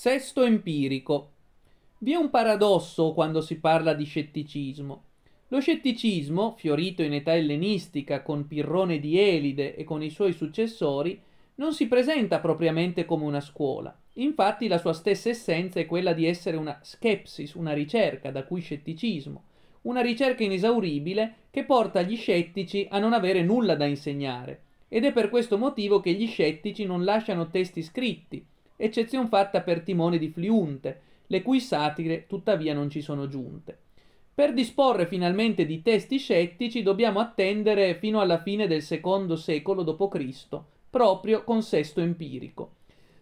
Sesto empirico. Vi è un paradosso quando si parla di scetticismo. Lo scetticismo, fiorito in età ellenistica con Pirrone di Elide e con i suoi successori, non si presenta propriamente come una scuola. Infatti la sua stessa essenza è quella di essere una skepsis, una ricerca, da cui scetticismo, una ricerca inesauribile che porta gli scettici a non avere nulla da insegnare. Ed è per questo motivo che gli scettici non lasciano testi scritti, eccezion fatta per Timone di Fliunte, le cui satire tuttavia non ci sono giunte. Per disporre finalmente di testi scettici dobbiamo attendere fino alla fine del secondo secolo d.C., proprio con Sesto Empirico.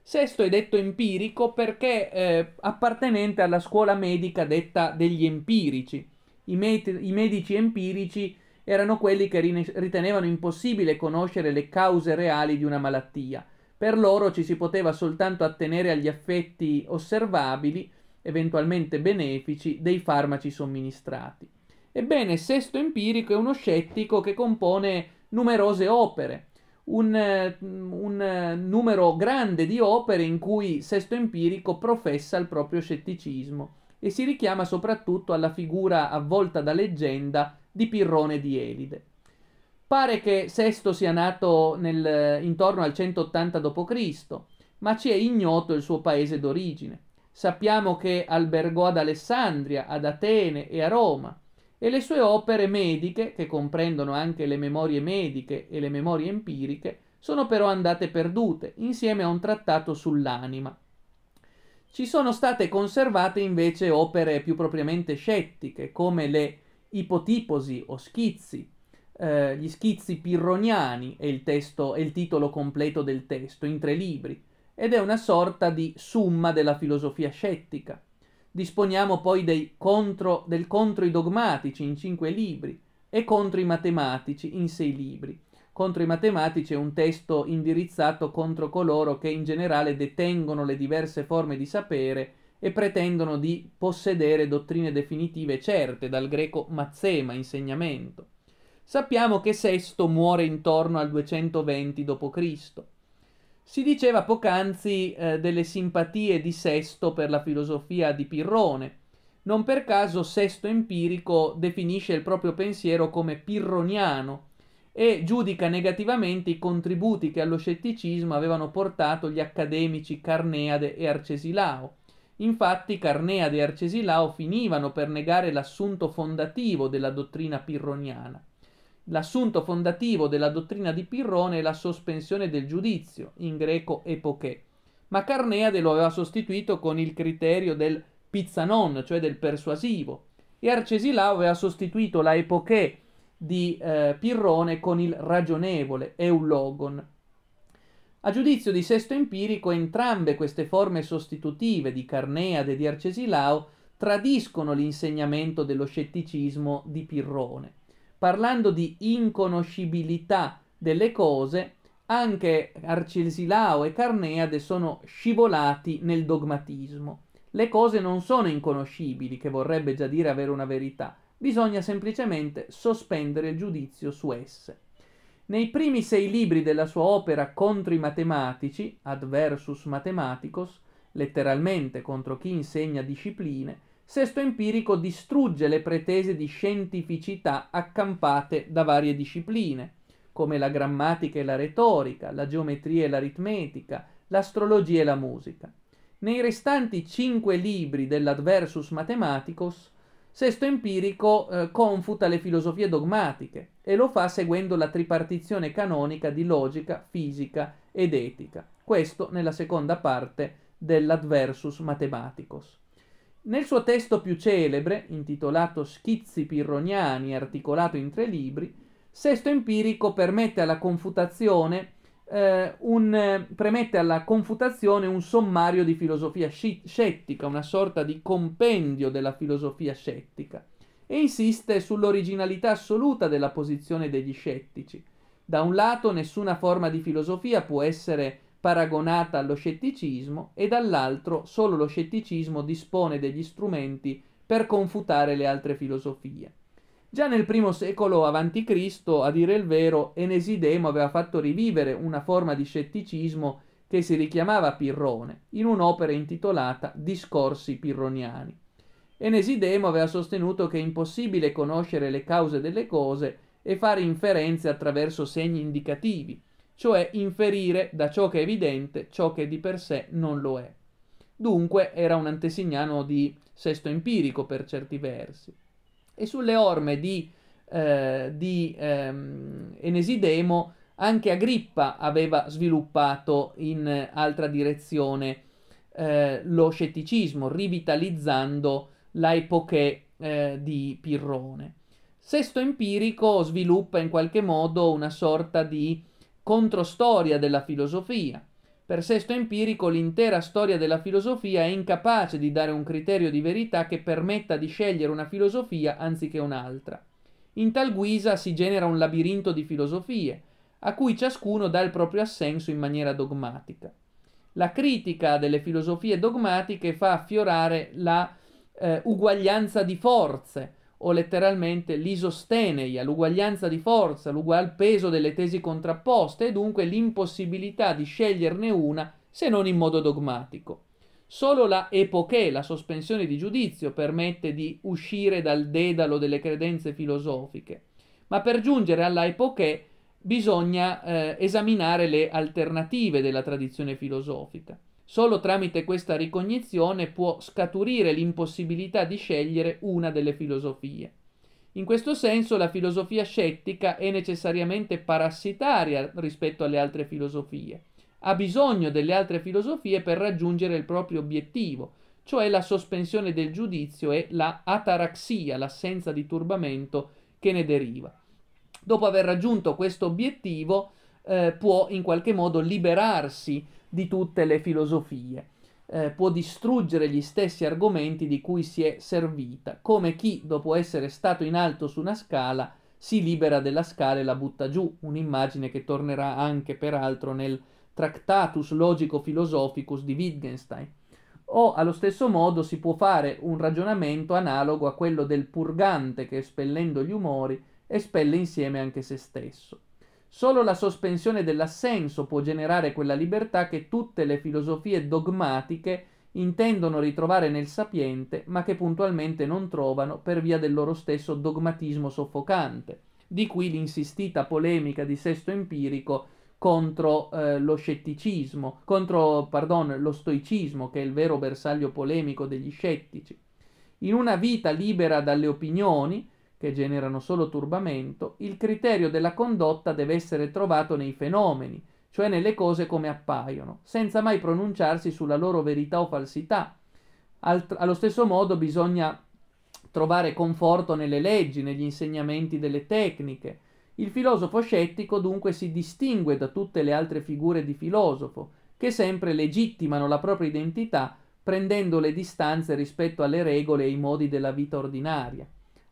Sesto è detto empirico perché eh, appartenente alla scuola medica detta degli empirici. I, met- I, medici empirici erano quelli che ritenevano impossibile conoscere le cause reali di una malattia per loro ci si poteva soltanto attenere agli effetti osservabili, eventualmente benefici, dei farmaci somministrati. Ebbene, Sesto Empirico è uno scettico che compone numerose opere, un, un, numero grande di opere in cui Sesto Empirico professa il proprio scetticismo e si richiama soprattutto alla figura avvolta da leggenda di Pirrone di Elide. Pare che Sesto sia nato nel, intorno al 180 d.C., ma ci è ignoto il suo paese d'origine. Sappiamo che albergò ad Alessandria, ad Atene e a Roma e le sue opere mediche, che comprendono anche le memorie mediche e le memorie empiriche, sono però andate perdute insieme a un trattato sull'anima. Ci sono state conservate invece opere più propriamente scettiche, come le ipotiposi o schizzi, eh, gli schizzi pirroniani è il, testo, è il titolo completo del testo, in tre libri, ed è una sorta di summa della filosofia scettica. Disponiamo poi contro, del contro i dogmatici in cinque libri e contro i matematici in sei libri. Contro i matematici è un testo indirizzato contro coloro che in generale detengono le diverse forme di sapere e pretendono di possedere dottrine definitive certe, dal greco mazzema, insegnamento. Sappiamo che Sesto muore intorno al 220 d.C. Si diceva poc'anzi eh, delle simpatie di Sesto per la filosofia di Pirrone. Non per caso Sesto Empirico definisce il proprio pensiero come pirroniano e giudica negativamente i contributi che allo scetticismo avevano portato gli accademici Carneade e Arcesilao. Infatti Carneade e Arcesilao finivano per negare l'assunto fondativo della dottrina pirroniana. L'assunto fondativo della dottrina di Pirrone è la sospensione del giudizio, in greco epoché, ma Carneade lo aveva sostituito con il criterio del pizzanon, cioè del persuasivo, e Arcesilao aveva sostituito la epoché di eh, Pirrone con il ragionevole, eulogon. A giudizio di Sesto Empirico, entrambe queste forme sostitutive di Carneade e di Arcesilao tradiscono l'insegnamento dello scetticismo di Pirrone parlando di inconoscibilità delle cose, anche Arcesilao e Carneade sono scivolati nel dogmatismo. Le cose non sono inconoscibili, che vorrebbe già dire avere una verità, bisogna semplicemente sospendere il giudizio su esse. Nei primi sei libri della sua opera contro i matematici, Adversus Mathematicos, letteralmente contro chi insegna discipline, Sesto Empirico distrugge le pretese di scientificità accampate da varie discipline, come la grammatica e la retorica, la geometria e l'aritmetica, l'astrologia e la musica. Nei restanti cinque libri dell'Adversus Mathematicus, Sesto Empirico eh, confuta le filosofie dogmatiche e lo fa seguendo la tripartizione canonica di logica, fisica ed etica. Questo nella seconda parte dell'Adversus Mathematicus. Nel suo testo più celebre, intitolato Schizzi pirroniani, articolato in tre libri, Sesto Empirico permette alla confutazione eh, un, eh, premette alla confutazione un sommario di filosofia scettica, una sorta di compendio della filosofia scettica, e insiste sull'originalità assoluta della posizione degli scettici. Da un lato, nessuna forma di filosofia può essere paragonata allo scetticismo e dall'altro solo lo scetticismo dispone degli strumenti per confutare le altre filosofie. Già nel primo secolo a.C., a dire il vero, Enesidemo aveva fatto rivivere una forma di scetticismo che si richiamava Pirrone, in un'opera intitolata Discorsi pirroniani. Enesidemo aveva sostenuto che è impossibile conoscere le cause delle cose e fare inferenze attraverso segni indicativi, cioè inferire da ciò che è evidente ciò che di per sé non lo è. Dunque era un antesignano di sesto empirico per certi versi. E sulle orme di, eh, di ehm, Enesidemo anche Agrippa aveva sviluppato in altra direzione eh, lo scetticismo, rivitalizzando la epoche eh, di Pirrone. Sesto empirico sviluppa in qualche modo una sorta di controstoria della filosofia. Per Sesto Empirico l'intera storia della filosofia è incapace di dare un criterio di verità che permetta di scegliere una filosofia anziché un'altra. In tal guisa si genera un labirinto di filosofie, a cui ciascuno dà il proprio assenso in maniera dogmatica. La critica delle filosofie dogmatiche fa affiorare la eh, uguaglianza di forze, o letteralmente l'isosteneia, l'uguaglianza di forza, l'ugual peso delle tesi contrapposte e dunque l'impossibilità di sceglierne una se non in modo dogmatico. Solo la epoché, la sospensione di giudizio, permette di uscire dal dedalo delle credenze filosofiche, ma per giungere alla epoché bisogna eh, esaminare le alternative della tradizione filosofica. Solo tramite questa ricognizione può scaturire l'impossibilità di scegliere una delle filosofie. In questo senso la filosofia scettica è necessariamente parassitaria rispetto alle altre filosofie. Ha bisogno delle altre filosofie per raggiungere il proprio obiettivo, cioè la sospensione del giudizio e la ataraxia, l'assenza di turbamento che ne deriva. Dopo aver raggiunto questo obiettivo eh, può in qualche modo liberarsi di tutte le filosofie. Eh, può distruggere gli stessi argomenti di cui si è servita, come chi, dopo essere stato in alto su una scala, si libera della scala e la butta giù, un'immagine che tornerà anche peraltro nel Tractatus Logico-Philosophicus di Wittgenstein. O allo stesso modo si può fare un ragionamento analogo a quello del purgante che espellendo gli umori espelle insieme anche se stesso. Solo la sospensione dell'assenso può generare quella libertà che tutte le filosofie dogmatiche intendono ritrovare nel sapiente, ma che puntualmente non trovano per via del loro stesso dogmatismo soffocante. Di qui l'insistita polemica di Sesto Empirico contro eh, lo scetticismo, contro, pardon, lo stoicismo, che è il vero bersaglio polemico degli scettici. In una vita libera dalle opinioni, che generano solo turbamento, il criterio della condotta deve essere trovato nei fenomeni, cioè nelle cose come appaiono, senza mai pronunciarsi sulla loro verità o falsità. Alt- allo stesso modo bisogna trovare conforto nelle leggi, negli insegnamenti delle tecniche. Il filosofo scettico dunque si distingue da tutte le altre figure di filosofo, che sempre legittimano la propria identità prendendo le distanze rispetto alle regole e ai modi della vita ordinaria.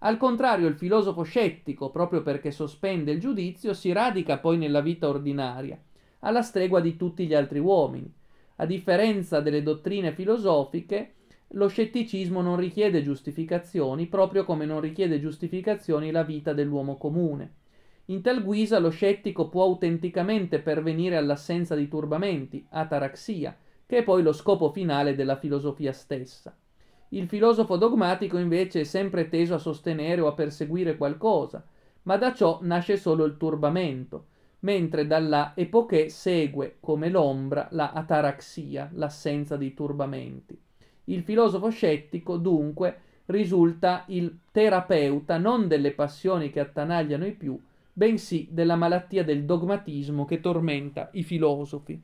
Al contrario, il filosofo scettico, proprio perché sospende il giudizio, si radica poi nella vita ordinaria, alla stregua di tutti gli altri uomini. A differenza delle dottrine filosofiche, lo scetticismo non richiede giustificazioni, proprio come non richiede giustificazioni la vita dell'uomo comune. In tal guisa lo scettico può autenticamente pervenire all'assenza di turbamenti, ataraxia, che è poi lo scopo finale della filosofia stessa. Il filosofo dogmatico invece è sempre teso a sostenere o a perseguire qualcosa, ma da ciò nasce solo il turbamento, mentre dalla epoché segue, come l'ombra, la ataraxia, l'assenza di turbamenti. Il filosofo scettico, dunque, risulta il terapeuta non delle passioni che attanagliano i più, bensì della malattia del dogmatismo che tormenta i filosofi.